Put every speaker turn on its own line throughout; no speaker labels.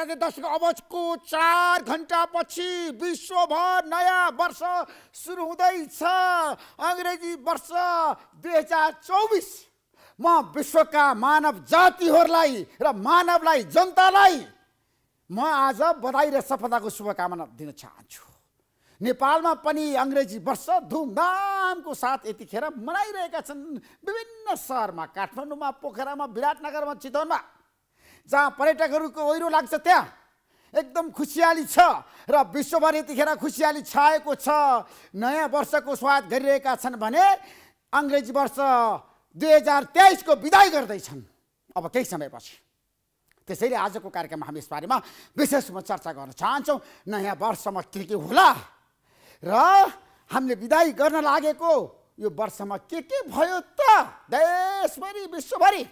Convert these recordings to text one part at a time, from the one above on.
हजार दसको अवजको चार घन्टापछि विश्वभर नयाँ वर्ष सुरु हुँदैछ अङ्ग्रेजी वर्ष दुई हजार चौबिस म विश्वका मानव जातिहरूलाई र मानवलाई जनतालाई म आज बधाई र सफलताको शुभकामना दिन चाहन्छु नेपालमा पनि अङ्ग्रेजी वर्ष धुमधामको साथ यतिखेर मनाइरहेका छन् विभिन्न सहरमा काठमाडौँमा पोखरामा विराटनगरमा चितवनमा जहाँ पर्यटकहरूको ओहिरो लाग्छ त्यहाँ एकदम खुसियाली छ र विश्वभर यतिखेर खुसियाली छाएको छ नयाँ वर्षको स्वाद गरिरहेका छन् भने अङ्ग्रेजी वर्ष दुई हजार तेइसको विदाई गर्दैछन् अब केही समयपछि त्यसैले आजको कार्यक्रममा हामी यसबारेमा विशेष रूपमा चर्चा गर्न चाहन्छौँ नयाँ वर्षमा के के होला र हामीले विदाई गर्न लागेको यो वर्षमा के के भयो त देशभरि विश्वभरि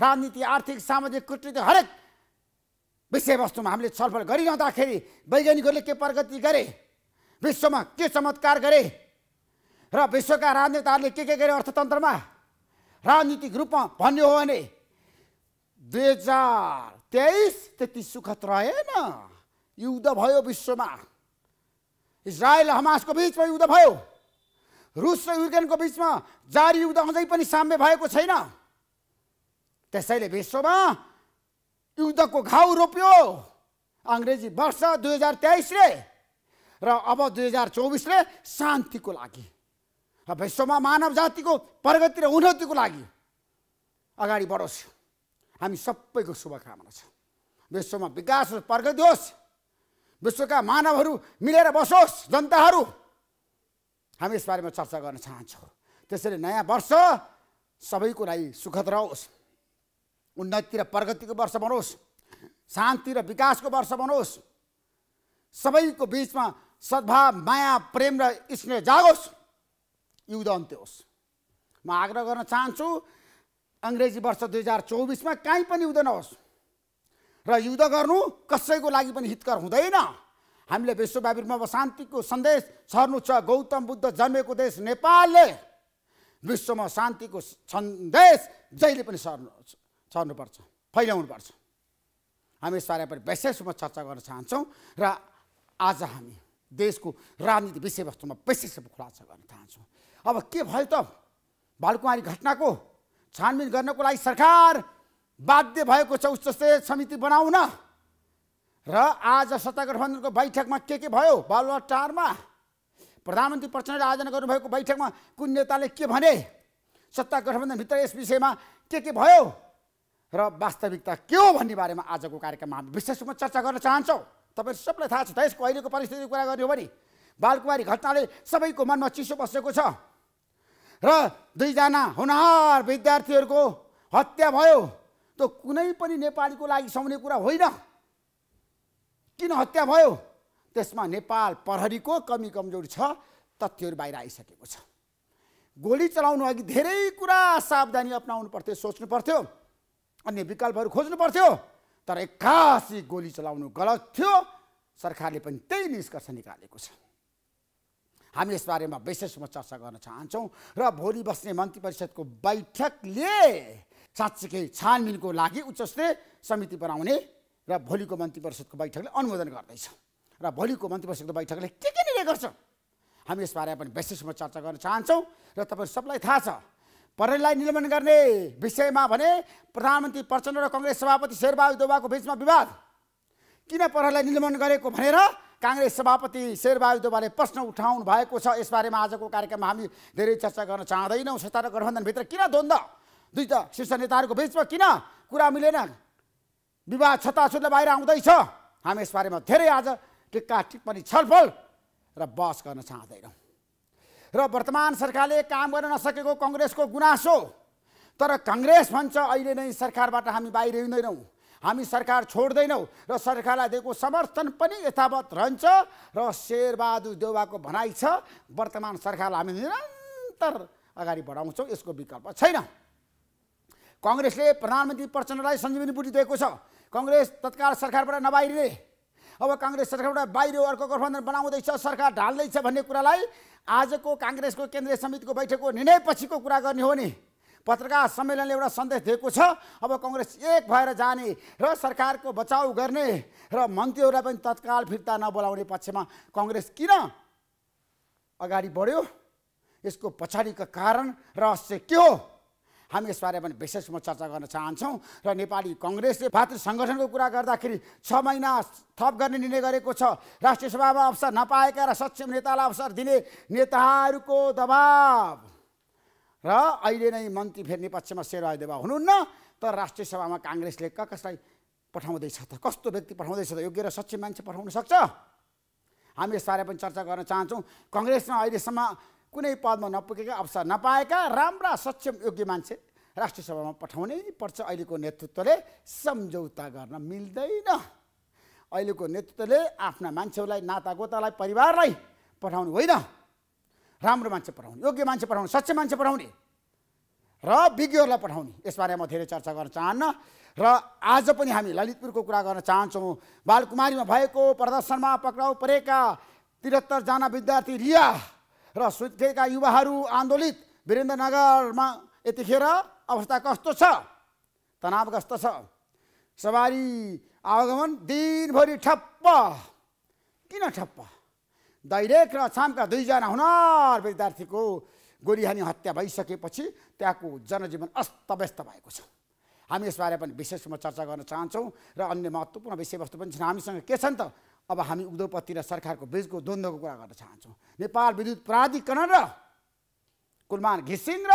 राजनीति आर्थिक सामाजिक कुटनीति हरेक विषयवस्तुमा हामीले छलफल गरिरहँदाखेरि वैज्ञानिकहरूले के प्रगति गरे विश्वमा के चमत्कार गरे र विश्वका राजनेताहरूले के के गरे अर्थतन्त्रमा राजनीतिक रूपमा भन्ने हो भने दुई हजार तेइस त्यति सुखद रहेन युद्ध भयो विश्वमा इजरायल हमासको बिचमा युद्ध भयो रुस र युक्रेनको बिचमा जारी युद्ध अझै पनि साम्य भएको छैन त्यसैले विश्वमा युद्धको घाउ रोप्यो अङ्ग्रेजी वर्ष दुई हजार तेइसले र अब दुई हजार चौबिसले शान्तिको लागि र विश्वमा मानव जातिको प्रगति र उन्नतिको लागि अगाडि बढोस् हामी सबैको शुभकामना छ विश्वमा विकास र प्रगति होस् विश्वका मानवहरू मिलेर बसोस् जनताहरू हामी यसबारेमा चर्चा गर्न चाहन्छौँ त्यसैले नयाँ वर्ष सबैको लागि सुखद रहोस् उन्नति र प्रगतिको वर्ष बनोस् शान्ति र विकासको वर्ष बनोस् सबैको बिचमा सद्भाव माया प्रेम र स्नेह जागोस् युद्ध अन्त्य होस् म आग्रह गर्न चाहन्छु अङ्ग्रेजी वर्ष दुई हजार चौबिसमा काहीँ पनि युद्ध नहोस् र युद्ध गर्नु कसैको लागि पनि हितकर हुँदैन हामीले विश्वव्यापीमा शान्तिको सन्देश छर्नु छ गौतम बुद्ध जन्मेको देश नेपालले विश्वमा शान्तिको सन्देश जहिले पनि सर्नु छर्नुपर्छ फैलाउनुपर्छ हामी यस बारेमा विशेष रूपमा चर्चा गर्न चाहन्छौँ र आज हामी देशको राजनीति विषयवस्तुमा विशेष रूपमा खुलासा गर्न चाहन्छौँ अब के भयो त बालकुमारी घटनाको छानबिन गर्नको लागि सरकार बाध्य भएको छ उच्चस्तरीय समिति बनाउन र आज सत्ता गठबन्धनको बैठकमा के के भयो बालुवा टारमा प्रधानमन्त्री प्रचण्डले आयोजना गर्नुभएको बैठकमा कुन नेताले के भने सत्ता गठबन्धनभित्र यस विषयमा के के भयो र वास्तविकता के हो भन्ने बारेमा आजको कार्यक्रममा हामी विशेष रूपमा चर्चा गर्न चाहन्छौँ तपाईँ सबलाई थाहा छ त देशको अहिलेको परिस्थितिको कुरा गर्ने हो भने बालकुमारी घटनाले सबैको मनमा चिसो बसेको छ र दुईजना हुनहार विद्यार्थीहरूको हत्या भयो त्यो कुनै पनि नेपालीको लागि सुहाउने कुरा होइन किन हत्या भयो त्यसमा नेपाल प्रहरीको कमी कमजोरी छ तथ्यहरू बाहिर आइसकेको छ गोली चलाउनु अघि धेरै कुरा सावधानी अप्नाउनु पर्थ्यो सोच्नु पर्थ्यो अन्य विकल्पहरू खोज्नु पर्थ्यो तर एक्कासी गोली चलाउनु गलत थियो सरकारले पनि त्यही निष्कर्ष निकालेको छ हामी यसबारेमा विशेष रूपमा चर्चा गर्न चाहन्छौँ र भोलि बस्ने मन्त्री परिषदको बैठकले साँच्चीकै छानबिनको लागि उच्चस्तरीय समिति बनाउने र भोलिको मन्त्री परिषदको बैठकले अनुमोदन गर्दैछ र भोलिको मन्त्री परिषदको बैठकले के के निर्णय गर्छ हामी यसबारेमा पनि विशेषमा चर्चा गर्न चाहन्छौँ र तपाईँहरू सबलाई थाहा छ परेललाई निलम्बन गर्ने विषयमा भने प्रधानमन्त्री प्रचण्ड र कङ्ग्रेस सभापति शेरबहादुर दोबाको बिचमा विवाद किन परेललाई निलम्बन गरेको भनेर काङ्ग्रेस सभापति शेरबहादुर दोबाले प्रश्न उठाउनु भएको छ यसबारेमा आजको कार्यक्रममा हामी धेरै चर्चा गर्न चाहँदैनौँ सत्ता र गठबन्धनभित्र किन द्वन्द दुई त शीर्ष नेताहरूको बिचमा किन कुरा मिलेन विवाद छताछुल्ला बाहिर आउँदैछ हामी यसबारेमा धेरै आज टिक्का टिप्पणी छलफल र बहस गर्न चाहँदैनौँ र वर्तमान सरकारले काम गर्न नसकेको कङ्ग्रेसको गुनासो तर कङ्ग्रेस भन्छ अहिले नै सरकारबाट हामी बाहिर हिँड्दैनौँ हामी सरकार छोड्दैनौँ र सरकारलाई दिएको समर्थन पनि यथावत रहन्छ र शेरबहादुर देउवाको भनाइ छ वर्तमान सरकारलाई हामी निरन्तर अगाडि बढाउँछौँ यसको विकल्प छैन कङ्ग्रेसले प्रधानमन्त्री प्रचण्डलाई सञ्जीवनी बुटी दिएको छ कङ्ग्रेस तत्काल सरकारबाट नबाहिरिने अब काङ्ग्रेस सरकारबाट बाहिर अर्को गठबन्धन बनाउँदैछ सरकार ढाल्दैछ भन्ने कुरालाई आजको काङ्ग्रेसको केन्द्रीय समितिको बैठकको निर्णयपछिको कुरा गर्ने हो नि पत्रकार सम्मेलनले एउटा सन्देश दिएको छ अब कङ्ग्रेस एक भएर जाने र सरकारको बचाउ गर्ने र मन्त्रीहरूलाई पनि तत्काल फिर्ता नबोलाउने पक्षमा कङ्ग्रेस किन अगाडि बढ्यो यसको पछाडिको कारण रहस्य के हो हामी यसबारे पनि विशेष म चर्चा गर्न चाहन्छौँ र नेपाली कङ्ग्रेसले भातृ सङ्गठनको कुरा गर्दाखेरि छ महिना थप गर्ने निर्णय गरेको छ राष्ट्रिय सभामा अवसर नपाएका र सक्षम नेतालाई अवसर दिने नेताहरूको दबाब र अहिले नै मन्त्री फेर्ने पक्षमा देवा हुनुहुन्न तर राष्ट्रिय सभामा काङ्ग्रेसले क कसलाई पठाउँदैछ त कस्तो व्यक्ति पठाउँदैछ त योग्य र सक्षम मान्छे पठाउन सक्छ हामी यसबारे पनि चर्चा गर्न चाहन्छौँ कङ्ग्रेसमा अहिलेसम्म कुनै पदमा नपुगेका अवसर नपाएका राम्रा सक्षम योग्य मान्छे राष्ट्रिय सभामा पठाउनै पर्छ अहिलेको नेतृत्वले सम्झौता गर्न मिल्दैन अहिलेको नेतृत्वले आफ्ना मान्छेहरूलाई नातागोतालाई परिवारलाई पठाउनु होइन राम्रो मान्छे पठाउने योग्य मान्छे पठाउने सक्षम मान्छे पठाउने र विज्ञहरूलाई पठाउने यसबारे म धेरै चर्चा गर्न चाहन्न र आज पनि हामी ललितपुरको कुरा गर्न चाहन्छौँ बालकुमारीमा भएको प्रदर्शनमा पक्राउ परेका त्रिहत्तरजना विद्यार्थी रिया र सुत्केका युवाहरू आन्दोलित वीरेन्द्रनगरमा यतिखेर अवस्था कस्तो छ तनावग्रस्त छ सवारी आगमन दिनभरि ठप्प किन ठप्प दैरेख र अछामका दुईजना हुनर विद्यार्थीको गोरीहानी हत्या भइसकेपछि त्यहाँको जनजीवन अस्तव्यस्त भएको छ हामी यसबारे पनि विशेष रूपमा चर्चा गर्न चाहन्छौँ र अन्य महत्त्वपूर्ण विषयवस्तु पनि छन् हामीसँग के छन् त अब हामी उद्योगपति र सरकारको बिचको द्वन्द्वको कुरा गर्न चाहन्छौँ नेपाल विद्युत प्राधिकरण र कुलमान घिसिङ र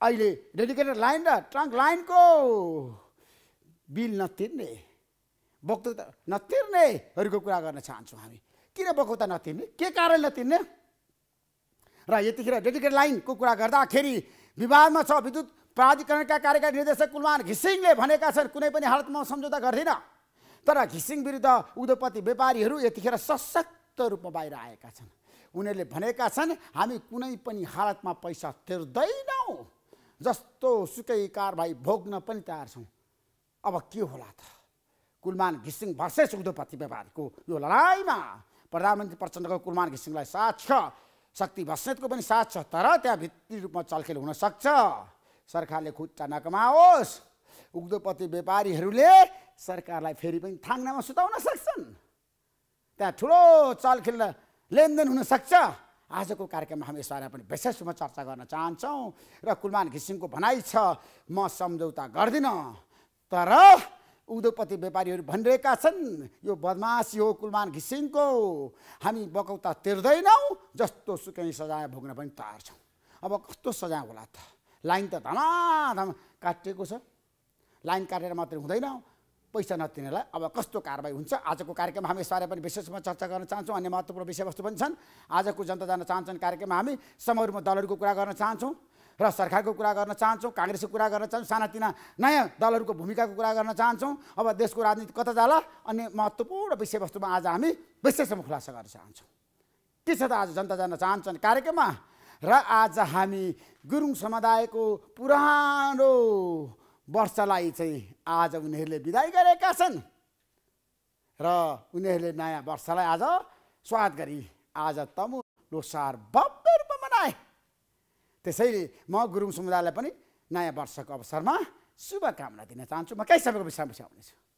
अहिले डेडिकेटेड लाइन र ट्रङ्क लाइनको बिल नतिर्ने बक्तुता नतिर्नेहरूको कुरा गर्न चाहन्छौँ हामी किन बक्तुता नतिर्ने के कारण नतिर्ने र यतिखेर डेडिकेट लाइनको कुरा गर्दाखेरि विवादमा छ विद्युत प्राधिकरणका कार्यकारी निर्देशक कुलमान घिसिङले भनेका छन् कुनै पनि हालतमा सम्झौता गर्दिनँ तर घिसिङ विरुद्ध उद्योगपति व्यापारीहरू यतिखेर सशक्त रूपमा बाहिर आएका छन् उनीहरूले भनेका छन् हामी कुनै पनि हालतमा पैसा तिर्दैनौँ जस्तो सुकै कारवाही भोग्न पनि तयार छौँ अब के होला त कुलमान घिसिङ भर्सेस उद्योगपति व्यापारीको यो लडाइँमा प्रधानमन्त्री प्रचण्डको कुलमान घिसिङलाई साथ छ शक्ति भस्नेतको पनि साथ छ तर त्यहाँ भित्री रूपमा चलखेल हुनसक्छ सरकारले खुट्टा नकमाओस् उद्योगपति व्यापारीहरूले सरकारलाई फेरि पनि थाङ्नामा सुताउन सक्छन् त्यहाँ ठुलो चलखेल लेनदेन हुनसक्छ आजको कार्यक्रममा हामी यसबारे पनि विशेष रूपमा चर्चा गर्न चाहन्छौँ र कुलमान घिसिङको भनाइ छ म सम्झौता गर्दिनँ तर उद्योगपति व्यापारीहरू भनिरहेका छन् यो बदमासी हो कुलमान घिसिङको हामी बकौता तिर्दैनौँ जस्तो सुकै सजाय भोग्न पनि तयार छौँ अब कस्तो सजाय होला त लाइन त धमाधम काटिएको छ लाइन काटेर मात्रै हुँदैन पैसा नतिर्नेलाई अब कस्तो कारवाही हुन्छ आजको कार्यक्रममा हामी यसबारे पनि विशेष रूपमा चर्चा गर्न चाहन्छौँ अन्य महत्त्वपूर्ण विषयवस्तु पनि छन् आजको जनता जान चाहन्छन् कार्यक्रममा हामी समहरूमा दलहरूको कुरा गर्न चाहन्छौँ र सरकारको कुरा गर्न चाहन्छौँ काङ्ग्रेसको कुरा गर्न चाहन्छौँ सानातिना नयाँ दलहरूको भूमिकाको कुरा गर्न चाहन्छौँ अब देशको राजनीति कता जाला अन्य महत्त्वपूर्ण विषयवस्तुमा आज हामी विशेषमा खुलासा गर्न चाहन्छौँ के छ त आज जनता जान चाहन्छन् कार्यक्रममा र आज हामी गुरुङ समुदायको पुरानो वर्षलाई चाहिँ आज उनीहरूले विदाई गरेका छन् र उनीहरूले नयाँ वर्षलाई आज स्वागत गरी आज तमु लोसार भव्य रूपमा मनाए त्यसैले म गुरुङ समुदायलाई पनि नयाँ वर्षको अवसरमा शुभकामना दिन चाहन्छु म केही समयको विषयमा आउनेछु